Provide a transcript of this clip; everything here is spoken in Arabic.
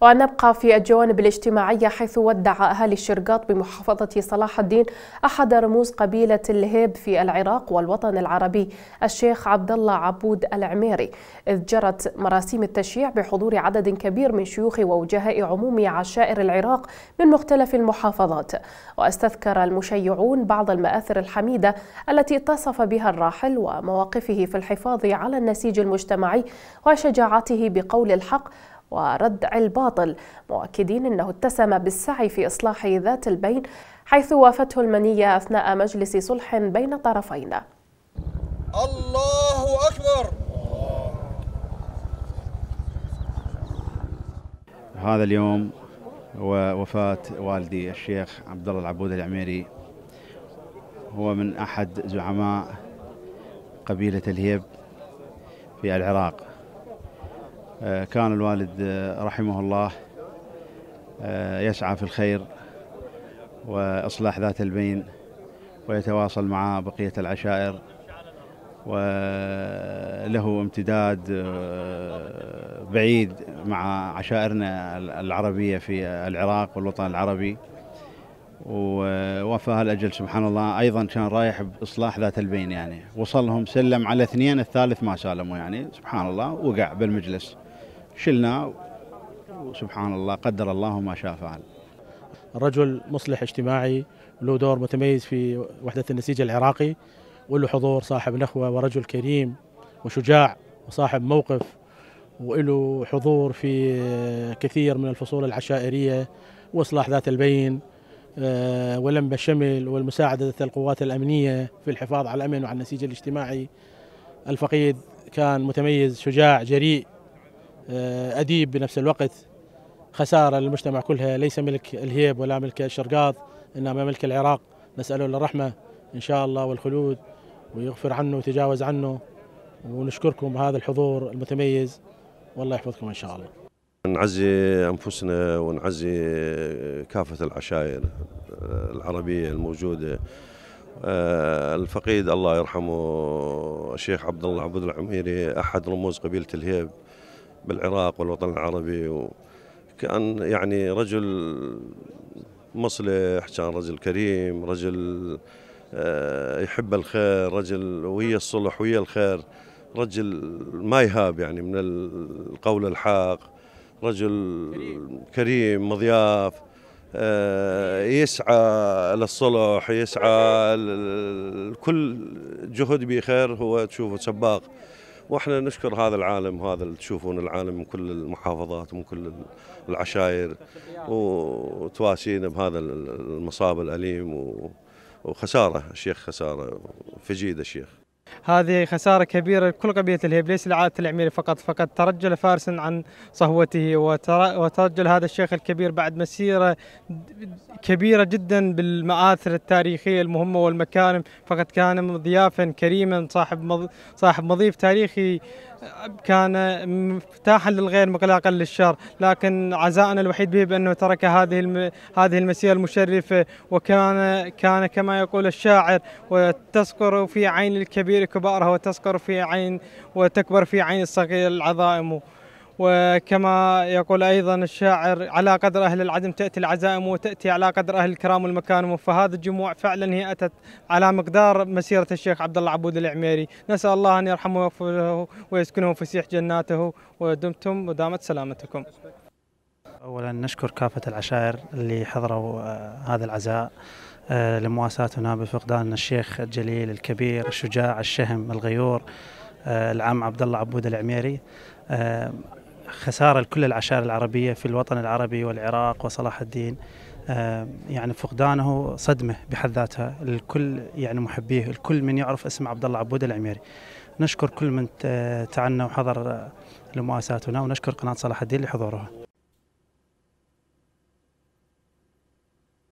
ونبقى في الجوانب الاجتماعية حيث ودع أهالي الشرقاط بمحافظة صلاح الدين أحد رموز قبيلة الهيب في العراق والوطن العربي الشيخ عبد الله عبود العميري إذ جرت مراسيم التشييع بحضور عدد كبير من شيوخ ووجهاء عموم عشائر العراق من مختلف المحافظات واستذكر المشيعون بعض المآثر الحميدة التي اتصف بها الراحل ومواقفه في الحفاظ على النسيج المجتمعي وشجاعته بقول الحق وردع الباطل مؤكدين أنه اتسم بالسعي في إصلاح ذات البين حيث وافته المنية أثناء مجلس صلح بين طرفين الله أكبر هذا اليوم ووفاة والدي الشيخ عبد الله العبود العميري هو من أحد زعماء قبيلة الهيب في العراق آه، كان الوالد آه، رحمه الله آه، يسعى في الخير وإصلاح ذات البين ويتواصل مع بقية العشائر وله امتداد بعيد مع عشائرنا العربية في العراق والوطن العربي ووفاه الأجل سبحان الله أيضا كان رايح بإصلاح ذات البين يعني وصلهم سلم على اثنين الثالث ما سالموا يعني سبحان الله وقع بالمجلس شلنا وسبحان الله قدر الله ما شاء فعل الرجل مصلح اجتماعي له دور متميز في وحدة النسيج العراقي وله حضور صاحب نخوة ورجل كريم وشجاع وصاحب موقف وله حضور في كثير من الفصول العشائرية وإصلاح ذات البين آه، ولم الشمل والمساعدة القوات الأمنية في الحفاظ على الأمن وعلى النسيج الاجتماعي الفقيد كان متميز شجاع جريء آه، أديب بنفس الوقت خسارة للمجتمع كلها ليس ملك الهيب ولا ملك الشرقاط إنما ملك العراق نسأله للرحمة إن شاء الله والخلود ويغفر عنه ويتجاوز عنه ونشكركم هذا الحضور المتميز والله يحفظكم إن شاء الله نعزي أنفسنا ونعزي كافة العشائر العربية الموجودة آه، الفقيد الله يرحمه الشيخ عبد الله عبد العميري أحد رموز قبيلة الهيب بالعراق والوطن العربي وكان يعني رجل مصلح كان رجل كريم رجل آه، يحب الخير رجل ويا الصلح ويا الخير رجل ما يهاب يعني من القول الحاق رجل كريم, مضياف آه، يسعى للصلح يسعى كل جهد بخير هو تشوفه سباق واحنا نشكر هذا العالم هذا اللي تشوفون العالم من كل المحافظات ومن كل العشائر وتواسينا بهذا المصاب الاليم وخساره الشيخ خساره فجيده الشيخ هذه خسارة كبيرة لكل قبيلة الهيب ليس لعادة العميري فقط فقد ترجل فارس عن صهوته وترجل هذا الشيخ الكبير بعد مسيرة كبيرة جدا بالمآثر التاريخية المهمة والمكارم فقد كان ضيافا كريما صاحب صاحب مضيف تاريخي كان مفتاحا للغير مغلاقا للشر لكن عزائنا الوحيد به بانه ترك هذه الم... هذه المسيره المشرفه وكان كان كما يقول الشاعر وتسكر في عين الكبير كبارها وتسكر في عين وتكبر في عين الصغير العظائم وكما يقول أيضا الشاعر على قدر أهل العزم تأتي العزائم وتأتي على قدر أهل الكرام والمكارم فهذه الجموع فعلا هي أتت على مقدار مسيرة الشيخ عبد الله عبود العميري نسأل الله أن يرحمه ويغفره ويسكنه فسيح جناته ودمتم ودامت سلامتكم أولا نشكر كافة العشائر اللي حضروا آه، هذا العزاء آه، لمواساتنا بفقدان الشيخ الجليل الكبير الشجاع الشهم الغيور آه، العم عبد الله عبود العميري خساره لكل العشائر العربيه في الوطن العربي والعراق وصلاح الدين آه، يعني فقدانه صدمه بحد ذاتها لكل يعني محبيه لكل من يعرف اسم عبد الله عبود العميري نشكر كل من تعنى وحضر لمؤاساتنا ونشكر قناه صلاح الدين لحضورها